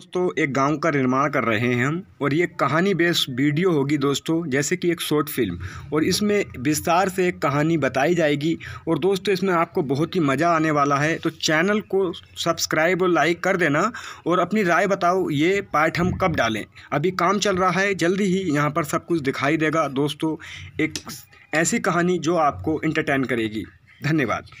दोस्तों एक गांव का निर्माण कर रहे हैं हम और ये कहानी बेस वीडियो होगी दोस्तों जैसे कि एक शॉर्ट फिल्म और इसमें विस्तार से एक कहानी बताई जाएगी और दोस्तों इसमें आपको बहुत ही मज़ा आने वाला है तो चैनल को सब्सक्राइब और लाइक कर देना और अपनी राय बताओ ये पार्ट हम कब डालें अभी काम चल रहा है जल्दी ही यहाँ पर सब कुछ दिखाई देगा दोस्तों एक ऐसी कहानी जो आपको इंटरटेन करेगी धन्यवाद